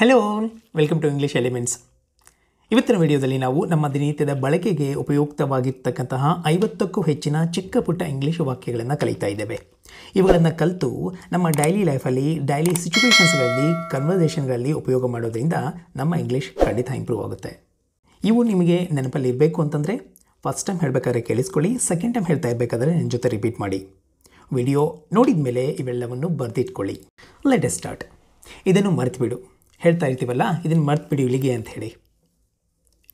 hello welcome to English elements ಇವತ್ತಿನ ವಿಡಿಯೋದಲ್ಲಿ ನಾವು ನಮ್ಮ ದಿನನಿತ್ಯದ ಬಳಕೆಗೆ ಉಪಯುಕ್ತವಾಗಿರ್ತಕ್ಕಂತಹ ಐವತ್ತಕ್ಕೂ ಹೆಚ್ಚಿನ ಚಿಕ್ಕ ಪುಟ್ಟ ಇಂಗ್ಲೀಷ್ ವಾಕ್ಯಗಳನ್ನು ಕಲಿತಾ ಇದ್ದೇವೆ ಇವುಗಳನ್ನು ಕಲಿತು ನಮ್ಮ ಡೈಲಿ ಲೈಫಲ್ಲಿ ಡೈಲಿ ಸಿಚುವೇಷನ್ಸ್ಗಳಲ್ಲಿ ಕನ್ವರ್ಸೇಷನ್ಗಳಲ್ಲಿ ಉಪಯೋಗ ಮಾಡೋದ್ರಿಂದ ನಮ್ಮ ಇಂಗ್ಲೀಷ್ ಖಂಡಿತ ಇಂಪ್ರೂವ್ ಆಗುತ್ತೆ ಇವು ನಿಮಗೆ ನೆನಪಲ್ಲಿ ಇರಬೇಕು ಅಂತಂದರೆ ಫಸ್ಟ್ ಟೈಮ್ ಹೇಳಬೇಕಾದ್ರೆ ಕೇಳಿಸ್ಕೊಳ್ಳಿ ಸೆಕೆಂಡ್ ಟೈಮ್ ಹೇಳ್ತಾ ಇರಬೇಕಾದ್ರೆ ನನ್ನ ಜೊತೆ ರಿಪೀಟ್ ಮಾಡಿ ವಿಡಿಯೋ ನೋಡಿದ ಮೇಲೆ ಇವೆಲ್ಲವನ್ನು ಬರೆದಿಟ್ಕೊಳ್ಳಿ ಲೆಟ್ ಸ್ಟಾರ್ಟ್ ಇದನ್ನು ಮರೆತುಬಿಡು ಹೇಳ್ತಾ ಇರ್ತೀವಲ್ಲ ಇದನ್ನು ಮರ್ತು ಬಿಡಿ ಇಳಿಗೆ ಅಂತ ಹೇಳಿ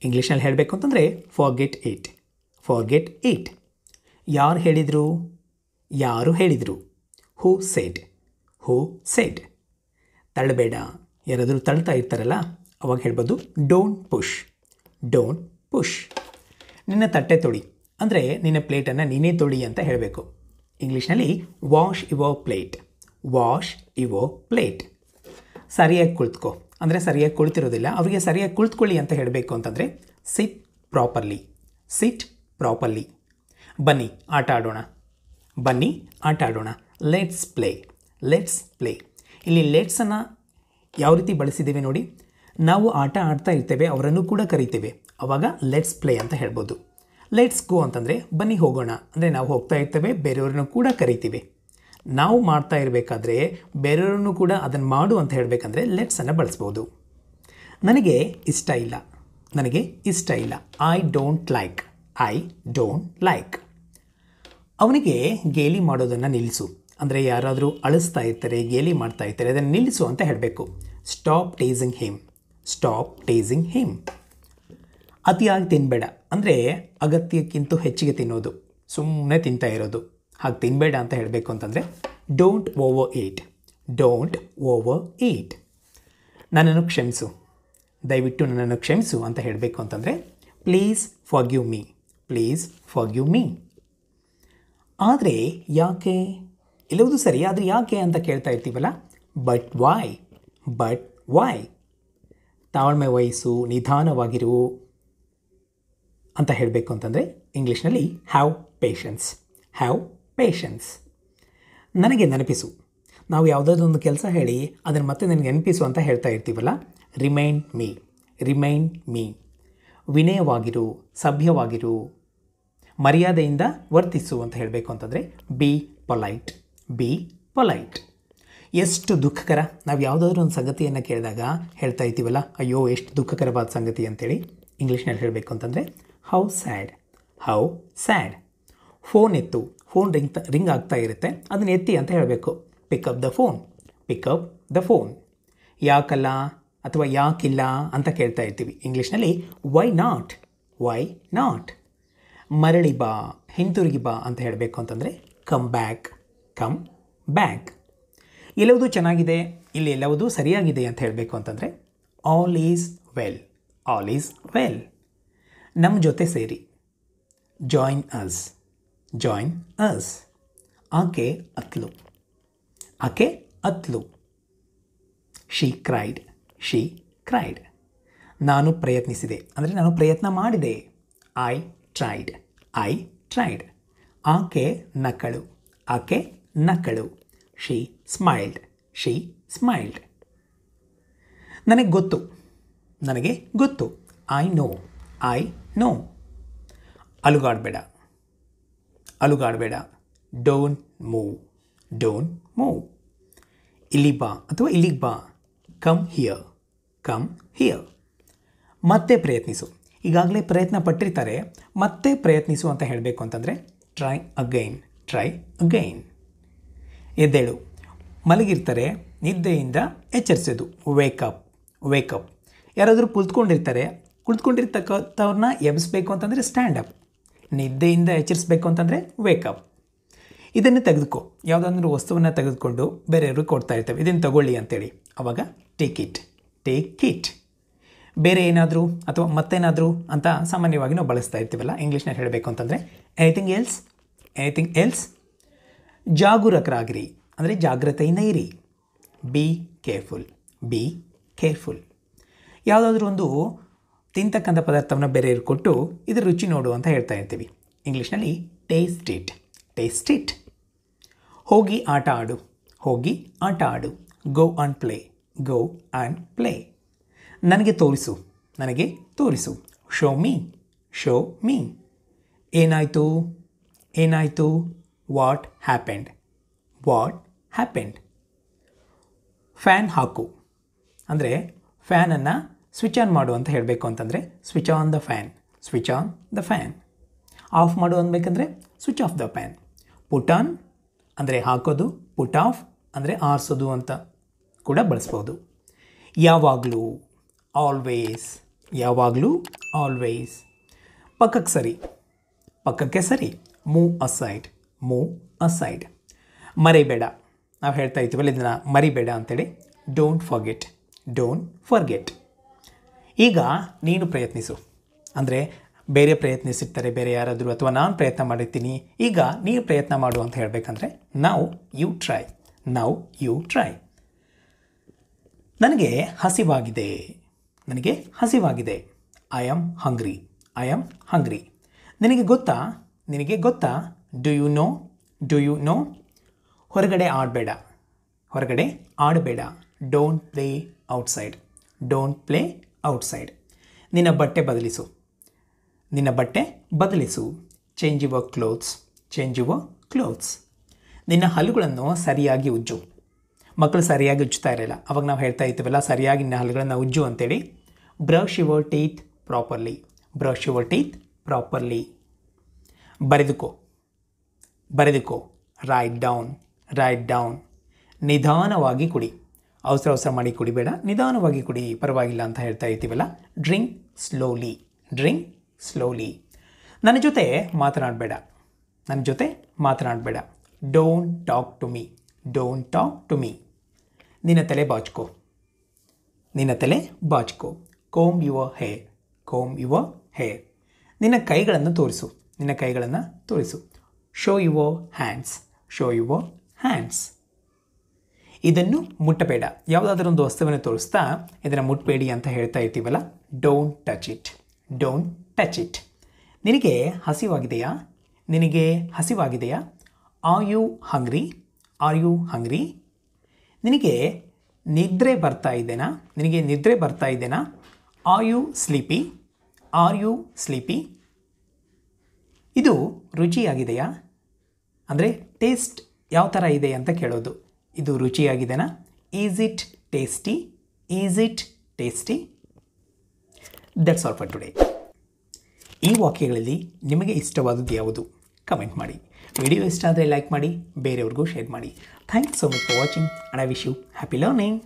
ಇಂಗ್ಲೀಷ್ನಲ್ಲಿ ಹೇಳಬೇಕು ಅಂತಂದರೆ ಫಾರ್ಗೆಟ್ ಏಟ್ ಫಾರ್ಗೆಟ್ ಏಟ್ ಯಾರು ಹೇಳಿದರು ಯಾರು ಹೇಳಿದರು ಹೂ ಸೆಡ್ ಹೂ ಸೆಡ್ ತಳ್ಳಬೇಡ ಯಾರಾದರೂ ತಳ್ತಾ ಇರ್ತಾರಲ್ಲ ಅವಾಗ ಹೇಳ್ಬೋದು ಡೋಂಟ್ ಪುಷ್ ಡೋಂಟ್ ಪುಷ್ ನಿನ್ನ ತಟ್ಟೆ ತೊಳಿ ಅಂದರೆ ನಿನ್ನ ಪ್ಲೇಟನ್ನು ನೀನೇ ತೊಳಿ ಅಂತ ಹೇಳಬೇಕು ಇಂಗ್ಲೀಷ್ನಲ್ಲಿ ವಾಶ್ ಇವೋ ಪ್ಲೇಟ್ ವಾಶ್ ಇವೋ ಪ್ಲೇಟ್ ಸರಿಯಾಗಿ ಕುಳಿತುಕೋ ಅಂದರೆ ಸರಿಯಾಗಿ ಕುಳಿತಿರೋದಿಲ್ಲ ಅವರಿಗೆ ಸರಿಯಾಗಿ ಕುಳಿತುಕೊಳ್ಳಿ ಅಂತ ಹೇಳಬೇಕು ಅಂತಂದರೆ ಸಿಟ್ ಪ್ರಾಪರ್ಲಿ ಸಿಟ್ ಪ್ರಾಪರ್ಲಿ ಬನ್ನಿ ಆಟ ಆಡೋಣ ಬನ್ನಿ ಆಟ ಆಡೋಣ ಲೆಟ್ಸ್ ಪ್ಲೇ ಲೆಟ್ಸ್ ಪ್ಲೇ ಇಲ್ಲಿ ಲೆಟ್ಸನ್ನು ಯಾವ ರೀತಿ ಬಳಸಿದ್ದೇವೆ ನೋಡಿ ನಾವು ಆಟ ಆಡ್ತಾ ಇರ್ತೇವೆ ಅವರನ್ನು ಕೂಡ ಕರಿತೇವೆ ಆವಾಗ ಲೆಟ್ಸ್ ಪ್ಲೇ ಅಂತ ಹೇಳ್ಬೋದು ಲೆಟ್ಸ್ ಗೋ ಅಂತಂದರೆ ಬನ್ನಿ ಹೋಗೋಣ ಅಂದರೆ ನಾವು ಹೋಗ್ತಾ ಇರ್ತೇವೆ ಬೇರೆಯವ್ರನ್ನೂ ಕೂಡ ಕರಿತೀವಿ ನಾವು ಮಾಡ್ತಾ ಇರಬೇಕಾದ್ರೆ ಬೇರೆಯವ್ರನ್ನು ಕೂಡ ಅದನ್ನು ಮಾಡು ಅಂತ ಹೇಳಬೇಕಂದ್ರೆ ಲೆಟ್ಸನ್ನು ಬಳಸ್ಬೋದು ನನಗೆ ಇಷ್ಟ ಇಲ್ಲ ನನಗೆ ಇಷ್ಟ ಇಲ್ಲ I don't like I don't like ಅವನಿಗೆ ಗೇಲಿ ಮಾಡೋದನ್ನು ನಿಲ್ಲಿಸು ಅಂದರೆ ಯಾರಾದರೂ ಅಳಿಸ್ತಾ ಇರ್ತಾರೆ ಗೇಲಿ ಮಾಡ್ತಾ ಇರ್ತಾರೆ ಅದನ್ನು ನಿಲ್ಲಿಸು ಅಂತ ಹೇಳಬೇಕು stop teasing him stop teasing him ಅತಿಯಾಗಿ ತಿನ್ನಬೇಡ ಅಂದರೆ ಅಗತ್ಯಕ್ಕಿಂತ ಹೆಚ್ಚಿಗೆ ತಿನ್ನೋದು ಸುಮ್ಮನೆ ತಿಂತಾ ಇರೋದು ಹಾಗೆ ತಿನ್ನಬೇಡ ಅಂತ ಹೇಳಬೇಕು ಅಂತಂದರೆ don't over eat don't over eat ನನ್ನನ್ನು ಕ್ಷಮಿಸು ದಯವಿಟ್ಟು ನನ್ನನ್ನು ಕ್ಷಮಿಸು ಅಂತ ಹೇಳಬೇಕು ಅಂತಂದರೆ please forgive me please forgive me ಆದರೆ ಯಾಕೆ ಎಲ್ಲವುದು ಸರಿ ಆದರೆ ಯಾಕೆ ಅಂತ ಕೇಳ್ತಾ ಇರ್ತೀವಲ್ಲ ಬಟ್ ವಾಯ್ ಬಟ್ ವಾಯ್ ತಾಳ್ಮೆ ವಯಸ್ಸು ನಿಧಾನವಾಗಿರು ಅಂತ ಹೇಳಬೇಕು ಅಂತಂದರೆ ಇಂಗ್ಲೀಷ್ನಲ್ಲಿ ಹ್ಯಾವ್ ಪೇಷನ್ಸ್ ಹ್ಯಾವ್ ಪೇಷನ್ಸ್ ನನಗೆ ನೆನಪಿಸು ನಾವು ಯಾವುದಾದ್ರೂ ಒಂದು ಕೆಲಸ ಹೇಳಿ ಅದನ್ನು ಮತ್ತೆ ನನಗೆ ನೆನಪಿಸು ಅಂತ ಹೇಳ್ತಾ ಇರ್ತೀವಲ್ಲ ರಿಮೈಂಡ್ ಮೀ ರಿಮೈಂಡ್ ಮೀ ವಿನಯವಾಗಿರು ಸಭ್ಯವಾಗಿರು ಮರ್ಯಾದೆಯಿಂದ ವರ್ತಿಸು ಅಂತ ಹೇಳಬೇಕು ಅಂತಂದರೆ ಬಿ ಪೊಲೈಟ್ ಬಿ ಪೊಲೈಟ್ ಎಷ್ಟು ದುಃಖಕರ ನಾವು ಯಾವುದಾದ್ರೂ ಒಂದು ಸಂಗತಿಯನ್ನು ಕೇಳಿದಾಗ ಹೇಳ್ತಾ ಇರ್ತೀವಲ್ಲ ಅಯ್ಯೋ ಎಷ್ಟು ದುಃಖಕರವಾದ ಸಂಗತಿ ಅಂತೇಳಿ ಇಂಗ್ಲೀಷ್ನಲ್ಲಿ ಹೇಳಬೇಕು ಅಂತಂದರೆ how sad how sad phone ಎತ್ತು ಫೋನ್ ರಿಂಗ್ ರಿಂಗ್ ಆಗ್ತಾ ಇರುತ್ತೆ ಅದನ್ನ ಎತ್ತಿ ಅಂತ ಹೇಳಬೇಕು pick up the phone pick up the phone ಯಾಕಲ್ಲ ಅಥವಾ ಯಾಕಿಲ್ಲ ಅಂತ ಕೇಳ್ತಾ ಇರ್ತೀವಿ ಇಂಗ್ಲೀಷ್ನಲ್ಲಿ ವೈ ನಾಟ್ ವೈ ನಾಟ್ ಮರಳಿ ಬಾ ಹಿಂತಿರುಗಿ ಬಾ ಅಂತ ಹೇಳಬೇಕು ಅಂತಂದರೆ ಕಮ್ ಬ್ಯಾಕ್ ಕಮ್ ಬ್ಯಾಕ್ ಎಲ್ಲವೂ ಚೆನ್ನಾಗಿದೆ ಇಲ್ಲಿ ಎಲ್ಲವುದು ಸರಿಯಾಗಿದೆ ಅಂತ ಹೇಳಬೇಕು ಅಂತಂದರೆ all is well all is well ನಮ್ಮ ಜೊತೆ ಸೇರಿ ಜಾಯಿನ್ ಅಸ್ ಜಾಯಿನ್ ಅಸ್ ಆಕೆ ಅತ್ಲು ಆಕೆ ಅತ್ಲು ಶಿ ಕ್ರೈಡ್ ಶಿ ಕ್ರೈಡ್ ನಾನು ಪ್ರಯತ್ನಿಸಿದೆ ಅಂದರೆ ನಾನು ಪ್ರಯತ್ನ ಮಾಡಿದೆ ಐ ಟ್ರೈಡ್ ಐ ಟ್ರೈಡ್ ಆಕೆ ನಕಳು ಆಕೆ ನಕಳು ಶಿ ಸ್ಮೈಲ್ಡ್ ಶಿ ಸ್ಮೈಲ್ಡ್ ನನಗೆ ಗೊತ್ತು ನನಗೆ ಗೊತ್ತು ಐ ನೋ ಐ ನೋ ಅಲುಗಾಡಬೇಡ ಅಲುಗಾಡಬೇಡ ಡೋಂಟ್ ಮೂವ್ ಡೋಂಟ್ ಮೂವ್ ಇಲ್ಲಿ ಬಾ ಅಥವಾ ಇಲ್ಲಿಗೆ ಬಾ ಕಮ್ ಹಿಯರ್ ಕಮ್ ಹಿಯರ್ ಮತ್ತೆ ಪ್ರಯತ್ನಿಸು ಈಗಾಗಲೇ ಪ್ರಯತ್ನ ಪಟ್ಟಿರ್ತಾರೆ ಮತ್ತೆ ಪ್ರಯತ್ನಿಸು ಅಂತ ಹೇಳಬೇಕು ಅಂತಂದರೆ ಟ್ರೈ ಅಗೈನ್ ಟ್ರೈ ಅಗೈನ್ ಎದ್ದೇಳು ಮಲಗಿರ್ತಾರೆ ನಿದ್ದೆಯಿಂದ ಎಚ್ಚರಿಸೋದು ವೇಕಪ್ ವೇಕಪ್ ಯಾರಾದರೂ ಕುಳಿತುಕೊಂಡಿರ್ತಾರೆ ಕುಳಿತುಕೊಂಡಿರ್ತಕ್ಕಂಥವ್ರನ್ನ ಎಬ್ಬಿಸ್ಬೇಕು ಅಂತಂದರೆ ಸ್ಟ್ಯಾಂಡ್ ಅಪ್ ನಿದ್ದೆಯಿಂದ ಎಚ್ಚರಿಸಬೇಕು ಅಂತಂದರೆ ವೇಕಪ್ ಇದನ್ನು ತೆಗೆದುಕೋ ಯಾವುದಾದ್ರು ವಸ್ತುವನ್ನು ತೆಗೆದುಕೊಂಡು ಬೇರೆಯವ್ರಿಗೆ ಕೊಡ್ತಾ ಇರ್ತೇವೆ ಇದನ್ನು ತಗೊಳ್ಳಿ ಅಂತೇಳಿ ಅವಾಗ ಟೇಕ್ ಇಟ್ ಟೇಕ್ ಇಟ್ ಬೇರೆ ಏನಾದರೂ ಅಥವಾ ಮತ್ತೇನಾದರೂ ಅಂತ ಸಾಮಾನ್ಯವಾಗಿ ನಾವು ಬಳಸ್ತಾ ಇರ್ತೀವಲ್ಲ ಇಂಗ್ಲೀಷ್ನಲ್ಲಿ ಹೇಳಬೇಕು ಅಂತಂದರೆ ಎನಿಥಿಂಗ್ ಎಲ್ಸ್ ಎನಿಥಿಂಗ್ ಎಲ್ಸ್ ಜಾಗರೂಕರಾಗಿರಿ ಅಂದರೆ ಜಾಗ್ರತೆಯಿಂದ ಇರಿ ಬಿ ಕೇರ್ಫುಲ್ ಬಿ ಕೇರ್ಫುಲ್ ಯಾವುದಾದ್ರೂ ಒಂದು ತಿಂತಕ್ಕಂಥ ಪದಾರ್ಥವನ್ನು ಬೇರೆ ಕೊಟ್ಟು ಇದು ರುಚಿ ನೋಡು ಅಂತ ಹೇಳ್ತಾ ಇರ್ತೀವಿ ಇಂಗ್ಲೀಷ್ನಲ್ಲಿ ಟೇಸ್ಟ್ ಇಟ್ ಟೇಸ್ಟ್ ಇಟ್ ಹೋಗಿ ಆಟ ಆಡು ಹೋಗಿ ಆಟ ಆಡು go and play go and play ನನಗೆ ತೋರಿಸು ನನಗೆ ತೋರಿಸು ಶೋ ಮೀ ಶೋ ಮೀ ಏನಾಯಿತು ಏನಾಯಿತು what happened what happened fan ಹಾಕು ಅಂದರೆ ಫ್ಯಾನನ್ನು ಸ್ವಿಚ್ ಆನ್ ಮಾಡು ಅಂತ ಹೇಳಬೇಕು ಅಂತಂದರೆ switch on the fan switch on the fan off ಮಾಡು ಅನ್ಬೇಕಂದ್ರೆ switch off the fan put on ಅಂದರೆ ಹಾಕೋದು ಪುಟ್ ಆಫ್ ಅಂದರೆ ಆರಿಸೋದು ಅಂತ ಕೂಡ ಬಳಸ್ಬೋದು ಯಾವಾಗಲೂ ಆಲ್ವೇಸ್ ಯಾವಾಗಲೂ ಆಲ್ವೇಸ್ ಪಕ್ಕಕ್ಕೆ ಸರಿ ಪಕ್ಕಕ್ಕೆ ಸರಿ move aside move aside ಮರಿಬೇಡ ನಾವು ಹೇಳ್ತಾ ಇದ್ದೀವಲ್ಲ ಇದನ್ನು ಮರಿಬೇಡ ಅಂತೇಳಿ ಡೋಂಟ್ ಫಾರ್ಗೆಟ್ ಡೋಂಟ್ ಫಾರ್ಗೆಟ್ ಈಗ ನೀನು ಪ್ರಯತ್ನಿಸು ಅಂದರೆ ಬೇರೆ ಪ್ರಯತ್ನಿಸಿರ್ತಾರೆ ಬೇರೆ ಯಾರಾದರೂ ಅಥವಾ ನಾನು ಪ್ರಯತ್ನ ಮಾಡಿರ್ತೀನಿ ಈಗ ನೀನು ಪ್ರಯತ್ನ ಮಾಡು ಅಂತ ಹೇಳಬೇಕಂದ್ರೆ ನಾವು you try now you try ನನಗೆ ಹಸಿವಾಗಿದೆ ನನಗೆ ಹಸಿವಾಗಿದೆ I am hungry I am hungry ನಿನಗೆ ಗೊತ್ತಾ ನಿನಗೆ ಗೊತ್ತಾ do you know do you know ಹೊರಗಡೆ ಆಡಬೇಡ ಹೊರಗಡೆ ಆಡಬೇಡ don't play outside don't play outside ನಿನ್ನ ಬಟ್ಟೆ ಬದಲಿಸು ನಿನ್ನ ಬಟ್ಟೆ ಬದಲಿಸು change your clothes change your clothes ನಿನ್ನ ಹಲ್ಲುಗಳನ್ನು ಸರಿಯಾಗಿ ಉಜ್ಜು ಮಕ್ಕಳು ಸರಿಯಾಗಿ ಉಜ್ತಾ ಇರಲಿಲ್ಲ ಅವಾಗ ನಾವು ಹೇಳ್ತಾ ಇರ್ತೀವಲ್ಲ ಸರಿಯಾಗಿ ನಿನ್ನ ಹಲ್ಲುಗಳನ್ನು ಉಜ್ಜು ಅಂತೇಳಿ brush your teeth properly brush your teeth properly ಬರೆದುಕೋ ಬರೆದುಕೋ ರೈಟ್ ಡೌನ್ ರೈಟ್ ಡೌನ್ ನಿಧಾನವಾಗಿ ಕುಡಿ ಅವಸರ ಅವಸರ ಮಾಡಿ ಕುಡಿಬೇಡ ನಿಧಾನವಾಗಿ ಕುಡಿ ಪರವಾಗಿಲ್ಲ ಅಂತ ಹೇಳ್ತಾ ಇರ್ತೀವಲ್ಲ ಡ್ರಿಂಕ್ ಸ್ಲೋಲಿ ಡ್ರಿಂಕ್ ಸ್ಲೋಲಿ ನನ್ನ ಜೊತೆ ಮಾತನಾಡಬೇಡ ನನ್ನ ಜೊತೆ ಮಾತನಾಡಬೇಡ don't talk to me don't talk to me ನಿನ್ನ ತಲೆ ಬಾಚ್ಕೋ ನಿನ್ನ ತಲೆ ಬಾಚ್ಕೋ ಕೋಮ್ ಯುವ ಹೇರ್ ಕೋಮ್ ಯುವ ಹೇರ್ ನಿನ್ನ ಕೈಗಳನ್ನು ತೋರಿಸು ನಿನ್ನ ಕೈಗಳನ್ನು ತೋರಿಸು ಶೋ ಯುವ ಹ್ಯಾಂಡ್ಸ್ ಶೋ ಯುವ ಹ್ಯಾಂಡ್ಸ್ ಇದನ್ನು ಮುಟ್ಟಬೇಡ ಯಾವುದಾದ್ರೂ ಒಂದು ವಸ್ತುವನ್ನು ತೋರಿಸ್ತಾ ಇದನ್ನು ಮುಟ್ಟಬೇಡಿ ಅಂತ ಹೇಳ್ತಾ ಇರ್ತೀವಲ್ಲ don't touch it don't touch it ನಿನಗೆ ಹಸಿವಾಗಿದೆಯಾ ನಿನಗೆ ಹಸಿವಾಗಿದೆಯಾ are you hungry are you hungry ನಿನಗೆ ನಿದ್ರೆ ಬರ್ತಾ ಇದ್ದೇನಾ ನಿನಗೆ ನಿದ್ರೆ ಬರ್ತಾ ಇದ್ದೇನಾ are you sleepy are you sleepy ಇದು ರುಚಿಯಾಗಿದೆಯಾ ಅಂದರೆ ಟೇಸ್ಟ್ ಯಾವ ಥರ ಇದೆ ಅಂತ ಕೇಳೋದು ಇದು ರುಚಿಯಾಗಿದೆನಾ is it tasty is it tasty that's all for today ಈ ವಾಕ್ಯಗಳಲ್ಲಿ ನಿಮಗೆ ಇಷ್ಟವಾದದ್ದು ಯಾವುದು ಕಮೆಂಟ್ ಮಾಡಿ ವಿಡಿಯೋ ಇಷ್ಟ ಆದರೆ ಲೈಕ್ ಮಾಡಿ ಬೇರೆಯವ್ರಿಗೂ ಶೇರ್ ಮಾಡಿ thanks so much for watching and I wish you happy learning